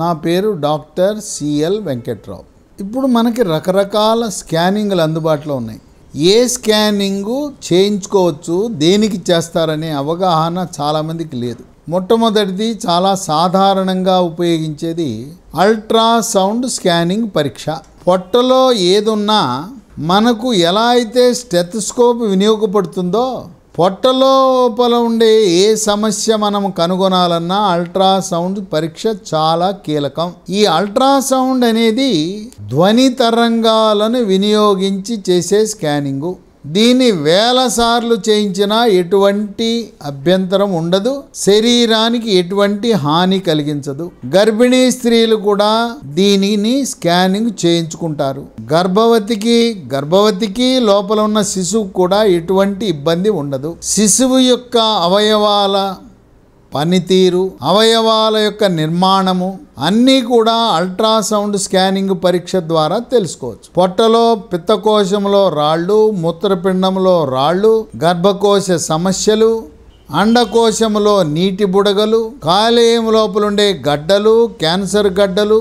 నా పేరు doctor CL Venkatrao ఇప్పుడు మనకి రకరకాల స్కానింగ్లు అందుబాటులో ఉన్నాయి ఏ స్కానింగు చేయించుకోవచ్చు దేనికి చేస్తారనే అవగాహన చాలామందికి లేదు మొట్టమొదటిది చాలా సాధారణంగా ఉపయోగించేది అల్ట్రాసౌండ్ స్కానింగ్ పరీక్ష పొట్టలో ఏదున్నా మనకు ఎలా అయితే స్టెత్స్కోప్ వినియోగపడుతుందో పొట్టలోపల ఉండే ఏ సమస్య మనం కనుగొనాలన్నా అల్ట్రాసౌండ్ పరీక్ష చాలా కీలకం ఈ అల్ట్రాసౌండ్ అనేది ధ్వని తరంగాలను వినియోగించి చేసే స్కానింగు దీన్ని వేలసార్లు చేయించినా ఎటువంటి అభ్యంతరం ఉండదు శరీరానికి ఎటువంటి హాని కలిగించదు గర్భిణీ స్త్రీలు కూడా దీనిని స్కానింగ్ చేయించుకుంటారు గర్భవతికి గర్భవతికి లోపల ఉన్న శిశువు కూడా ఎటువంటి ఇబ్బంది ఉండదు శిశువు యొక్క అవయవాల పనితీరు అవయవాల యొక్క నిర్మాణము అన్నీ కూడా అల్ట్రాసౌండ్ స్కానింగ్ పరీక్ష ద్వారా తెలుసుకోవచ్చు పొట్టలో పిత్తకోశంలో రాళ్ళు మూత్రపిండంలో రాళ్ళు గర్భకోశ సమస్యలు అండకోశములో నీటి బుడగలు కాలేయం లోపలుండే గడ్డలు క్యాన్సర్ గడ్డలు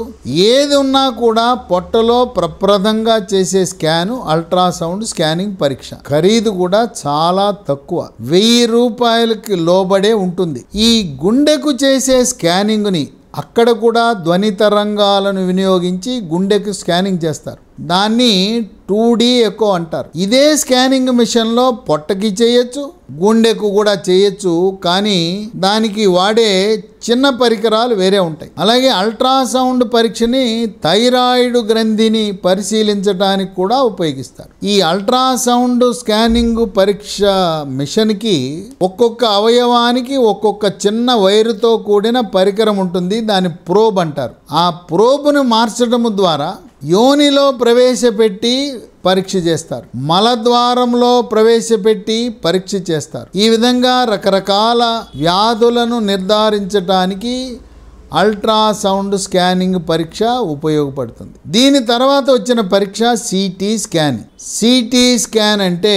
ఏది ఉన్నా కూడా పొట్టలో ప్రప్రదంగా చేసే స్కాను అల్ట్రాసౌండ్ స్కానింగ్ పరీక్ష ఖరీదు కూడా చాలా తక్కువ వెయ్యి రూపాయలకి లోబడే ఉంటుంది ఈ గుండెకు చేసే స్కానింగ్ని అక్కడ కూడా ధ్వని తరంగాలను వినియోగించి గుండెకు స్కానింగ్ చేస్తారు దాన్ని టూ డీ ఎక్కువ అంటారు ఇదే స్కానింగ్ మిషన్లో పొట్టకి చేయొచ్చు గుండెకు కూడా చేయొచ్చు కానీ దానికి వాడే చిన్న పరికరాలు వేరే ఉంటాయి అలాగే అల్ట్రాసౌండ్ పరీక్షని థైరాయిడ్ గ్రంథిని పరిశీలించడానికి కూడా ఉపయోగిస్తారు ఈ అల్ట్రాసౌండ్ స్కానింగ్ పరీక్ష మిషన్కి ఒక్కొక్క అవయవానికి ఒక్కొక్క చిన్న వైరుతో కూడిన పరికరం ఉంటుంది దాని ప్రోబ్ అంటారు ఆ ప్రోబ్ను మార్చడం ద్వారా యోనిలో ప్రవేశపెట్టి పరీక్ష చేస్తారు మలద్వారంలో ప్రవేశపెట్టి పరీక్ష చేస్తారు ఈ విధంగా రకరకాల వ్యాధులను నిర్ధారించటానికి అల్ట్రాసౌండ్ స్కానింగ్ పరీక్ష ఉపయోగపడుతుంది దీని తర్వాత వచ్చిన పరీక్ష సిటీ స్కానింగ్ సిటీ స్కాన్ అంటే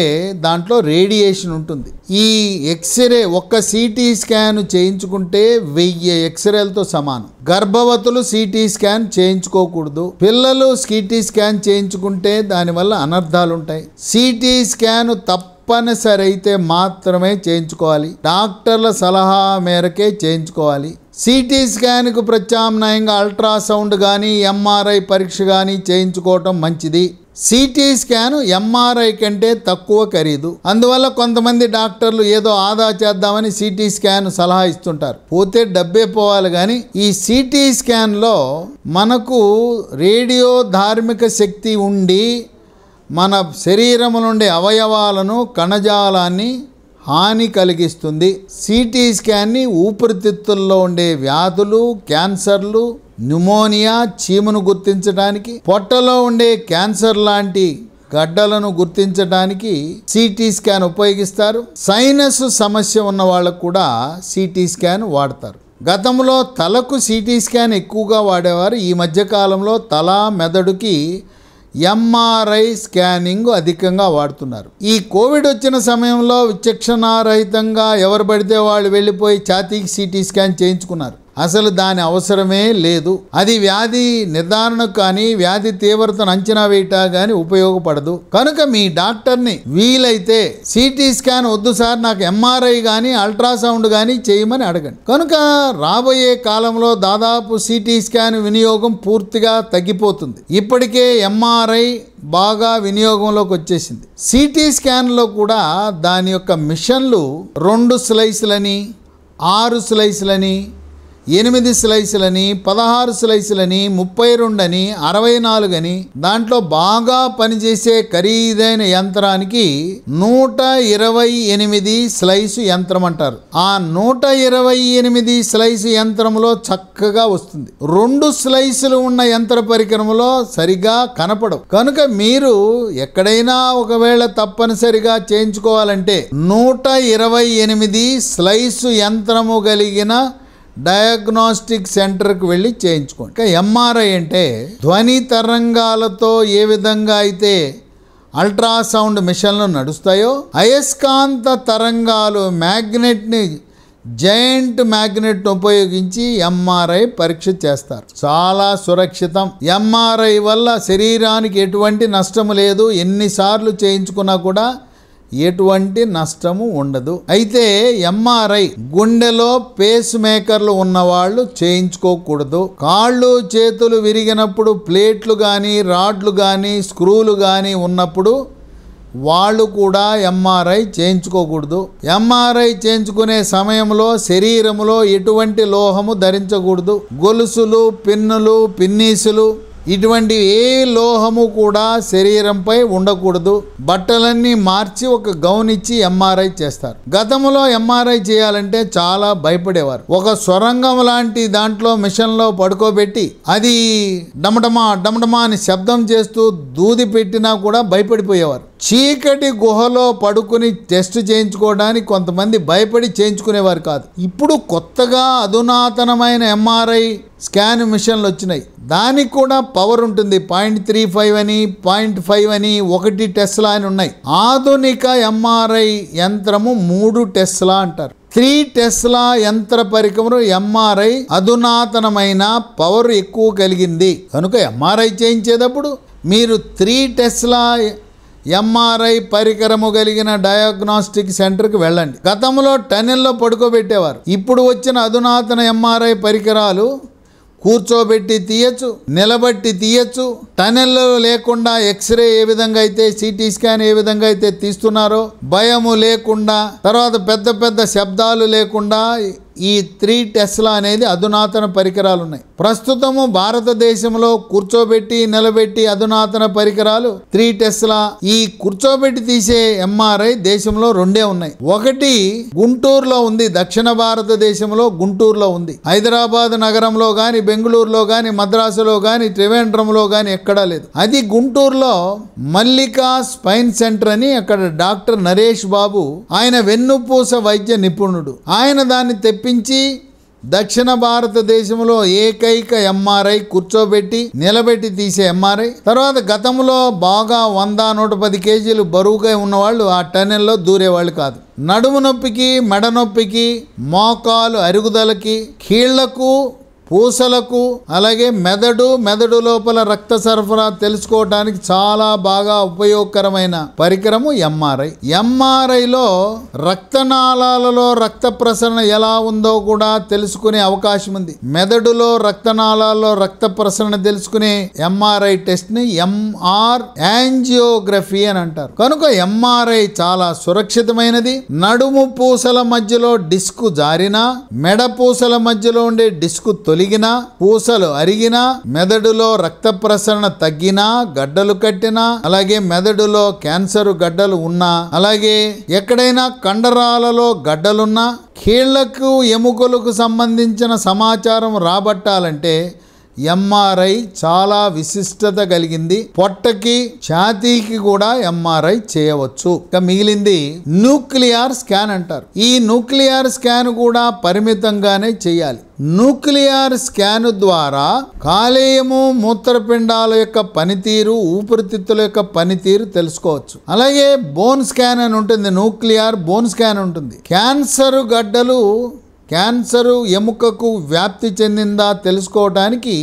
దాంట్లో రేడియేషన్ ఉంటుంది ఈ ఎక్స్రే ఒక్క సిటీ స్కాన్ చేయించుకుంటే వెయ్యి ఎక్స్రేలతో సమానం గర్భవతులు సిటీ స్కాన్ చేయించుకోకూడదు పిల్లలు సిటీ స్కాన్ చేయించుకుంటే దానివల్ల అనర్థాలు ఉంటాయి సిటీ స్కాన్ తప్ప తప్పనిసరి అయితే మాత్రమే చేయించుకోవాలి డాక్టర్ల సలహా మేరకే చేయించుకోవాలి సిటీ స్కాన్కు ప్రత్యామ్నాయంగా అల్ట్రాసౌండ్ కానీ ఎంఆర్ఐ పరీక్ష కానీ చేయించుకోవటం మంచిది సిటీ స్కాన్ ఎంఆర్ఐ కంటే తక్కువ ఖరీదు అందువల్ల కొంతమంది డాక్టర్లు ఏదో ఆదా చేద్దామని సిటీ స్కాన్ సలహా ఇస్తుంటారు పోతే డబ్బే పోవాలి కానీ ఈ సిటీ స్కాన్లో మనకు రేడియో ధార్మిక శక్తి ఉండి మన శరీరంలో ఉండే అవయవాలను కణజాలాన్ని హాని కలిగిస్తుంది సిటీ స్కాన్ని ఊపిరితిత్తుల్లో ఉండే వ్యాధులు క్యాన్సర్లు న్యూమోనియా చీమును గుర్తించడానికి పొట్టలో ఉండే క్యాన్సర్ లాంటి గడ్డలను గుర్తించడానికి సిటీ స్కాన్ ఉపయోగిస్తారు సైనస్ సమస్య ఉన్న వాళ్ళకు కూడా సిటీ స్కాన్ వాడతారు గతంలో తలకు సిటీ స్కాన్ ఎక్కువగా వాడేవారు ఈ మధ్యకాలంలో తల మెదడుకి ఎంఆర్ఐ స్కానింగ్ అధికంగా వాడుతున్నారు ఈ కోవిడ్ వచ్చిన సమయంలో విచక్షణారహితంగా ఎవరు పడితే వాళ్ళు వెళ్ళిపోయి ఛాతీకి సిటీ స్కాన్ చేయించుకున్నారు అసలు దాని అవసరమే లేదు అది వ్యాధి నిర్ధారణకు కానీ వ్యాధి తీవ్రతను అంచనా వేయటా కానీ ఉపయోగపడదు కనుక మీ డాక్టర్ని వీలైతే సిటీ స్కాన్ వద్దు సార్ నాకు ఎంఆర్ఐ కానీ అల్ట్రాసౌండ్ కానీ చేయమని అడగండి కనుక రాబోయే కాలంలో దాదాపు సిటీ స్కాన్ వినియోగం పూర్తిగా తగ్గిపోతుంది ఇప్పటికే ఎంఆర్ఐ బాగా వినియోగంలోకి వచ్చేసింది సిటీ స్కాన్లో కూడా దాని యొక్క మిషన్లు రెండు స్లైస్లని ఆరు స్లైస్లని ఎనిమిది స్లైసులని పదహారు స్లైసులని ముప్పై రెండని అరవై నాలుగని దాంట్లో బాగా పనిచేసే ఖరీదైన యంత్రానికి నూట ఇరవై ఎనిమిది స్లైసు యంత్రం అంటారు ఆ నూట ఇరవై ఎనిమిది స్లైసు యంత్రంలో చక్కగా వస్తుంది రెండు స్లైసులు ఉన్న యంత్ర పరికరంలో సరిగా కనపడవు కనుక మీరు ఎక్కడైనా ఒకవేళ తప్పనిసరిగా చేయించుకోవాలంటే నూట ఇరవై ఎనిమిది స్లైసు యంత్రము కలిగిన డయాగ్నోస్టిక్ సెంటర్కి వెళ్ళి చేయించుకోండి ఇంకా ఎంఆర్ఐ అంటే ధ్వని తరంగాలతో ఏ విధంగా అయితే అల్ట్రాసౌండ్ మిషన్లు నడుస్తాయో అయస్కాంత తరంగాలు మ్యాగ్నెట్ని జైంట్ మ్యాగ్నెట్ ఉపయోగించి ఎంఆర్ఐ పరీక్ష చేస్తారు చాలా సురక్షితం ఎంఆర్ఐ వల్ల శరీరానికి ఎటువంటి నష్టం లేదు ఎన్నిసార్లు చేయించుకున్నా కూడా ఎటువంటి నష్టము ఉండదు అయితే ఎంఆర్ఐ గుండెలో పేస్ మేకర్లు ఉన్నవాళ్ళు చేయించుకోకూడదు కాళ్ళు చేతులు విరిగినప్పుడు ప్లేట్లు కానీ రాడ్లు కానీ స్క్రూలు కానీ ఉన్నప్పుడు వాళ్ళు కూడా ఎంఆర్ఐ చేయించుకోకూడదు ఎంఆర్ఐ చేయించుకునే సమయంలో శరీరంలో ఎటువంటి లోహము ధరించకూడదు గొలుసులు పిన్నులు పిన్నీసులు ఇటువంటి ఏ లోహము కూడా శరీరంపై ఉండకూడదు బట్టలన్నీ మార్చి ఒక గౌన్ ఇచ్చి ఎంఆర్ఐ చేస్తారు గతంలో ఎంఆర్ఐ చేయాలంటే చాలా భయపడేవారు ఒక సొరంగం లాంటి దాంట్లో మిషన్లో పడుకోబెట్టి అది డమడమా డమడమా అని శబ్దం చేస్తూ దూది పెట్టినా కూడా భయపడిపోయేవారు చీకటి గుహలో పడుకుని టెస్ట్ చేయించుకోవడానికి కొంతమంది భయపడి చేయించుకునేవారు కాదు ఇప్పుడు కొత్తగా అధునాతనమైన ఎంఆర్ఐ స్కాన్ మిషన్లు వచ్చినాయి దానికి కూడా పవర్ ఉంటుంది పాయింట్ త్రీ ఫైవ్ అని పాయింట్ ఫైవ్ అని ఒకటి టెస్లా అని ఉన్నాయి ఆధునిక ఎంఆర్ఐ యంత్రము మూడు టెస్లా అంటారు త్రీ టెస్లా యంత్ర పరికరం ఎంఆర్ఐ అధునాతనమైన పవర్ ఎక్కువ కలిగింది కనుక ఎంఆర్ఐ చేయించేటప్పుడు మీరు త్రీ టెస్లా ఎంఆర్ఐ పరికరము కలిగిన డయాగ్నోస్టిక్ సెంటర్కి వెళ్ళండి గతంలో టనెల్లో పడుకోబెట్టేవారు ఇప్పుడు వచ్చిన అధునాతన ఎంఆర్ఐ పరికరాలు కూర్చోబెట్టి తీయచ్చు నిలబట్టి తీయచ్చు టనెల్ లేకుండా ఎక్స్రే ఏ విధంగా అయితే సిటీ స్కాన్ ఏ విధంగా అయితే తీస్తున్నారో భయము లేకుండా తర్వాత పెద్ద పెద్ద శబ్దాలు లేకుండా ఈ త్రీ టెస్లా అనేది అధునాతన పరికరాలు ఉన్నాయి ప్రస్తుతము భారతదేశంలో కూర్చోబెట్టి నిలబెట్టి అధునాతన పరికరాలు త్రీ టెస్లా ఈ కూర్చోబెట్టి తీసే ఎంఆర్ఐ దేశంలో రెండే ఉన్నాయి ఒకటి గుంటూరులో ఉంది దక్షిణ భారతదేశంలో గుంటూరులో ఉంది హైదరాబాద్ నగరంలో గాని బెంగళూరులో గాని మద్రాసులో గాని త్రివేంద్రంలో గాని ఎక్కడా లేదు అది గుంటూరులో మల్లికా స్పైన్ సెంటర్ అని అక్కడ డాక్టర్ నరేష్ బాబు ఆయన వెన్నుపూస వైద్య నిపుణుడు ఆయన దాన్ని తెప్పి తెప్పించి దక్షిణ భారతదేశంలో ఏకైక ఎంఆర్ఐ కూర్చోబెట్టి నిలబెట్టి తీసే ఎంఆర్ఐ తర్వాత గతంలో బాగా వంద నూట పది కేజీలు బరువుగా ఉన్నవాళ్ళు ఆ టనెల్లో దూరేవాళ్ళు కాదు నడుము నొప్పికి మెడ నొప్పికి మోకాలు అరుగుదలకి కీళ్లకు పూసలకు అలాగే మెదడు మెదడు లోపల రక్త సరఫరా తెలుసుకోవడానికి చాలా బాగా ఉపయోగకరమైన పరికరము ఎంఆర్ఐ ఎంఆర్ఐలో రక్తనాళాలలో రక్త ప్రసరణ ఎలా ఉందో కూడా తెలుసుకునే అవకాశం ఉంది మెదడులో రక్తనాళాలలో రక్త ప్రసరణ తెలుసుకునే ఎంఆర్ఐ టెస్ట్ ని ఎంఆర్ యాంజియోగ్రఫీ అని అంటారు కనుక ఎంఆర్ఐ చాలా సురక్షితమైనది నడుము పూసల మధ్యలో డిస్క్ జారినా మెడ పూసల మధ్యలో ఉండే డిస్క్ తొలి తొలిగినా పూసలు అరిగినా మెదడులో రక్త ప్రసరణ తగ్గినా గడ్డలు కట్టినా అలాగే మెదడులో క్యాన్సర్ గడ్డలు ఉన్నా అలాగే ఎక్కడైనా కండరాలలో గడ్డలున్నా కీళ్లకు ఎముకలకు సంబంధించిన సమాచారం రాబట్టాలంటే ఎంఆర్ఐ చాలా విశిష్టత కలిగింది పొట్టకి ఛాతీకి కూడా ఎంఆర్ఐ చేయవచ్చు ఇక మిగిలింది న్యూక్లియర్ స్కాన్ అంటారు ఈ న్యూక్లియర్ స్కాన్ కూడా పరిమితంగానే చేయాలి న్యూక్లియర్ స్కాన్ ద్వారా కాలేయము మూత్రపిండాల యొక్క పనితీరు ఊపిరితిత్తుల యొక్క పనితీరు తెలుసుకోవచ్చు అలాగే బోన్ స్కాన్ అని ఉంటుంది న్యూక్లియర్ బోన్ స్కాన్ ఉంటుంది క్యాన్సర్ గడ్డలు క్యాన్సరు ఎముకకు వ్యాప్తి చెందిందా తెలుసుకోవడానికి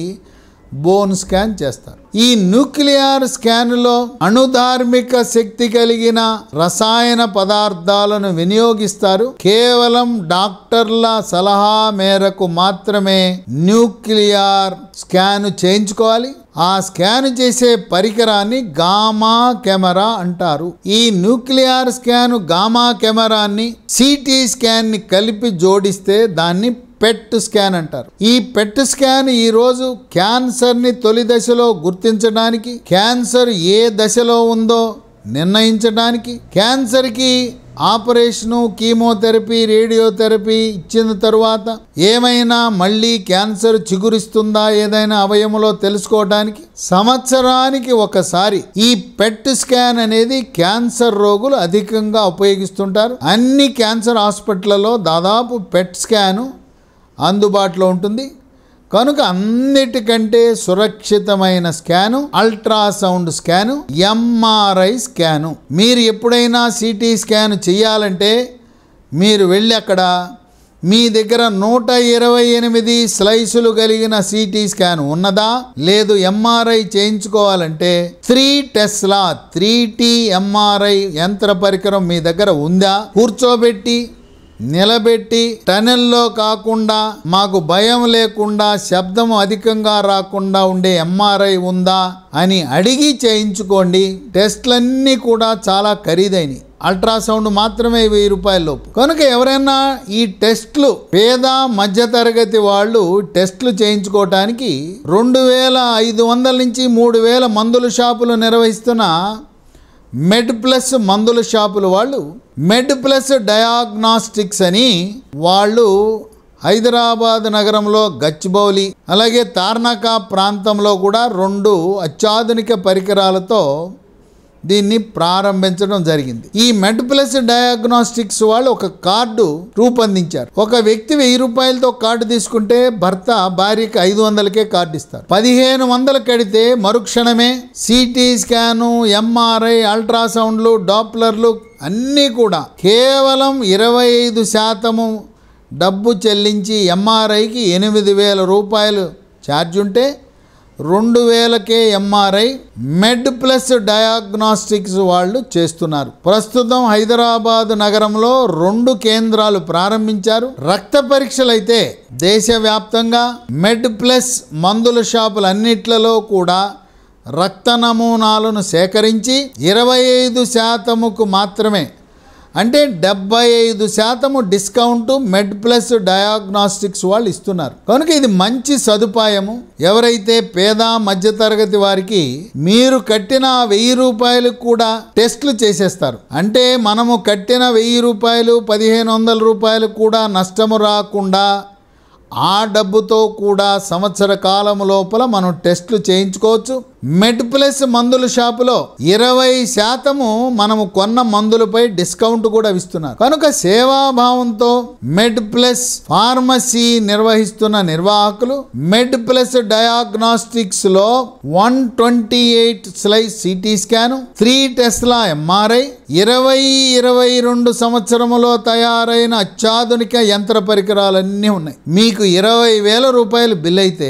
బోన్ స్కాన్ చేస్తారు ఈ న్యూక్లియర్ స్కాన్లో అణుధార్మిక శక్తి కలిగిన రసాయన పదార్థాలను వినియోగిస్తారు కేవలం డాక్టర్ల సలహా మేరకు మాత్రమే న్యూక్లియర్ స్కాన్ చేయించుకోవాలి ఆ స్కాన్ చేసే పరికరాన్ని గామా కెమెరా అంటారు ఈ న్యూక్లియర్ స్కాన్ గామా కెమెరాన్ని సిటీ స్కాన్ని కలిపి జోడిస్తే దాన్ని పెట్ స్కాన్ అంటారు ఈ పెట్ స్కాన్ ఈ రోజు క్యాన్సర్ ని తొలి దశలో గుర్తించడానికి క్యాన్సర్ ఏ దశలో ఉందో నిర్ణయించడానికి క్యాన్సర్కి ఆపరేషను కీమోథెరపీ రేడియోథెరపీ ఇచ్చిన తరువాత ఏమైనా మళ్ళీ క్యాన్సర్ చిగురిస్తుందా ఏదైనా అవయములో తెలుసుకోవడానికి సంవత్సరానికి ఒకసారి ఈ పెట్ స్కాన్ అనేది క్యాన్సర్ రోగులు అధికంగా ఉపయోగిస్తుంటారు అన్ని క్యాన్సర్ హాస్పిటళ్లలో దాదాపు పెట్ స్కాను అందుబాటులో ఉంటుంది కనుక అన్నిటికంటే సురక్షితమైన scan ultrasound scan MRI scan మీరు ఎప్పుడైనా సిటీ స్కాను చేయాలంటే మీరు వెళ్ళి అక్కడ మీ దగ్గర నూట ఇరవై ఎనిమిది స్లైసులు కలిగిన సిటీ స్కాన్ ఉన్నదా లేదు ఎంఆర్ఐ చేయించుకోవాలంటే three tesla three T MRI యంత్ర పరికరం మీ దగ్గర ఉందా కూర్చోబెట్టి నిలబెట్టి టనెల్లో కాకుండా మాకు భయం లేకుండా శబ్దం అధికంగా రాకుండా ఉండే ఎంఆర్ఐ ఉందా అని అడిగి చేయించుకోండి టెస్ట్లన్నీ కూడా చాలా ఖరీదైనవి అల్ట్రాసౌండ్ మాత్రమే వెయ్యి రూపాయల లోపు కనుక ఎవరైనా ఈ టెస్ట్లు పేద మధ్యతరగతి వాళ్ళు టెస్ట్లు చేయించుకోవటానికి రెండు వేల ఐదు వందల నుంచి మూడు వేల మందుల షాపులు నిర్వహిస్తున్న మెడ్ ప్లస్ మందుల షాపుల వాళ్ళు మెడ్ ప్లస్ డయాగ్నాస్టిక్స్ అని వాళ్ళు హైదరాబాద్ నగరంలో గచ్చిబౌలి అలాగే తార్నాకా ప్రాంతంలో కూడా రెండు అత్యాధునిక పరికరాలతో దీన్ని ప్రారంభించడం జరిగింది ఈ మెడ్ ప్లస్ డయాగ్నోస్టిక్స్ వాళ్ళు ఒక కార్డు రూపొందించారు ఒక వ్యక్తి వెయ్యి రూపాయలతో కార్డు తీసుకుంటే భర్త భార్యకి ఐదు వందలకే కార్డు ఇస్తారు పదిహేను వందలు కడితే మరుక్షణమే సిటీ స్కాను ఎంఆర్ఐ అల్ట్రాసౌండ్లు డాప్లర్లు అన్నీ కూడా కేవలం ఇరవై ఐదు శాతము డబ్బు చెల్లించి ఎంఆర్ఐకి ఎనిమిది వేల రూపాయలు ఛార్జ్ ఉంటే రెండు వేలకే ఎంఆర్ఐ మెడ్ ప్లస్ డయాగ్నాస్టిక్స్ వాళ్ళు చేస్తున్నారు ప్రస్తుతం హైదరాబాద్ నగరంలో రెండు కేంద్రాలు ప్రారంభించారు రక్త పరీక్షలైతే దేశవ్యాప్తంగా మెడ్ ప్లస్ మందుల షాపులన్నిట్లలో కూడా రక్త నమూనాలను సేకరించి ఇరవై ఐదు శాతముకు మాత్రమే అంటే డెబ్బై ఐదు శాతము డిస్కౌంట్ మెడ్ ప్లస్ డయాగ్నాస్టిక్స్ వాళ్ళు ఇస్తున్నారు కనుక ఇది మంచి సదుపాయము ఎవరైతే పేద మధ్యతరగతి వారికి మీరు కట్టిన వెయ్యి రూపాయలు కూడా టెస్ట్లు చేసేస్తారు అంటే మనము కట్టిన వెయ్యి రూపాయలు పదిహేను వందల రూపాయలు కూడా నష్టము రాకుండా ఆ డబ్బుతో కూడా సంవత్సర కాలం లోపల మనం టెస్ట్లు చేయించుకోవచ్చు మెడ్ ప్లస్ మందుల షాపులో ఇరవై శాతము మనము కొన్న మందులపై డిస్కౌంట్ కూడా ఇస్తున్నారు కనుక సేవాభావంతో మెడ్ ప్లస్ ఫార్మసీ నిర్వహిస్తున్న నిర్వాహకులు మెడ్ ప్లస్ డయాగ్నాస్టిక్స్ లో one twenty eight slice CT scan three tesla MRI ఇరవై ఇరవై రెండు సంవత్సరములో తయారైన అత్యాధునిక యంత్ర పరికరాలన్నీ ఉన్నాయి మీకు ఇరవై వేల రూపాయలు బిల్ అయితే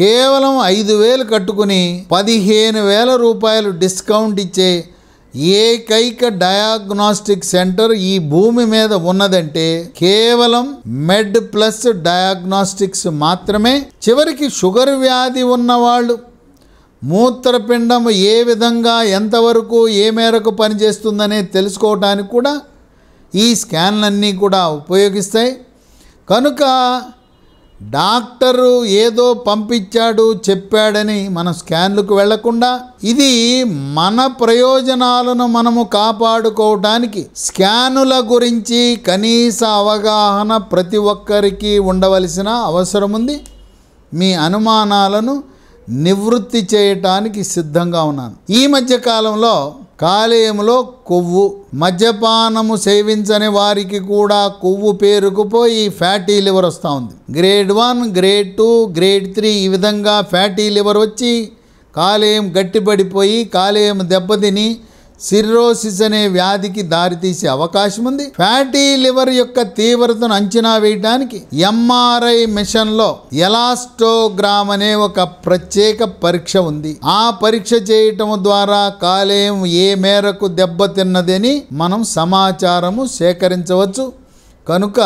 కేవలం ఐదు వేలు కట్టుకుని పదిహేను వేల రూపాయలు డిస్కౌంట్ ఇచ్చే ఏకైక డయాగ్నోస్టిక్ సెంటర్ ఈ భూమి మీద ఉన్నదంటే కేవలం మెడ్ ప్లస్ డయాగ్నోస్టిక్స్ మాత్రమే చివరికి షుగర్ వ్యాధి ఉన్నవాళ్ళు మూత్రపిండం ఏ విధంగా ఎంతవరకు ఏ మేరకు పనిచేస్తుందనే తెలుసుకోవటానికి కూడా ఈ స్కాన్లన్నీ కూడా ఉపయోగిస్తాయి కనుక డాక్టరు ఏదో పంపించాడు చెప్పాడని మన స్కాన్లకు వెళ్లకుండా ఇది మన ప్రయోజనాలను మనము కాపాడుకోవటానికి స్కానుల గురించి కనీస అవగాహన ప్రతి ఒక్కరికి ఉండవలసిన అవసరం ఉంది మీ అనుమానాలను నివృత్తి చేయటానికి సిద్ధంగా ఉన్నాను ఈ మధ్య కాలంలో కాలేయంలో కొవ్వు మద్యపానము సేవించని వారికి కూడా కొవ్వు పేరుకుపోయి ఫ్యాటీ లివర్ వస్తూ ఉంది grade one grade two grade three ఈ విధంగా ఫ్యాటీ లివర్ వచ్చి కాలేయం గట్టిపడిపోయి కాలేయం దెబ్బతిని సిర్రోసిస్ అనే వ్యాధికి దారితీసే అవకాశం ఉంది ఫ్యాటీ లివర్ యొక్క తీవ్రతను అంచనా వేయడానికి ఎంఆర్ఐ మిషన్లో ఎలాస్టోగ్రామ్ అనే ఒక ప్రత్యేక పరీక్ష ఉంది ఆ పరీక్ష చేయటం ద్వారా కాలేయం ఏ మేరకు దెబ్బతిన్నదని మనం సమాచారము సేకరించవచ్చు కనుక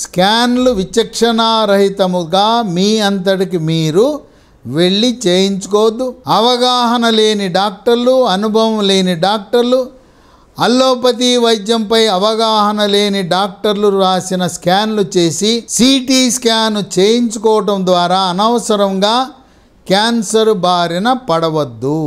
స్కాన్లు విచక్షణారహితముగా మీ అంతటికి మీరు వెళ్ళి చేయించుకోవద్దు అవగాహన లేని డాక్టర్లు అనుభవం లేని డాక్టర్లు అల్లోపతి వైద్యంపై అవగాహన లేని డాక్టర్లు రాసిన స్కాన్లు చేసి సిటీ స్కాన్ చేయించుకోవటం ద్వారా అనవసరంగా క్యాన్సర్ బారిన పడవద్దు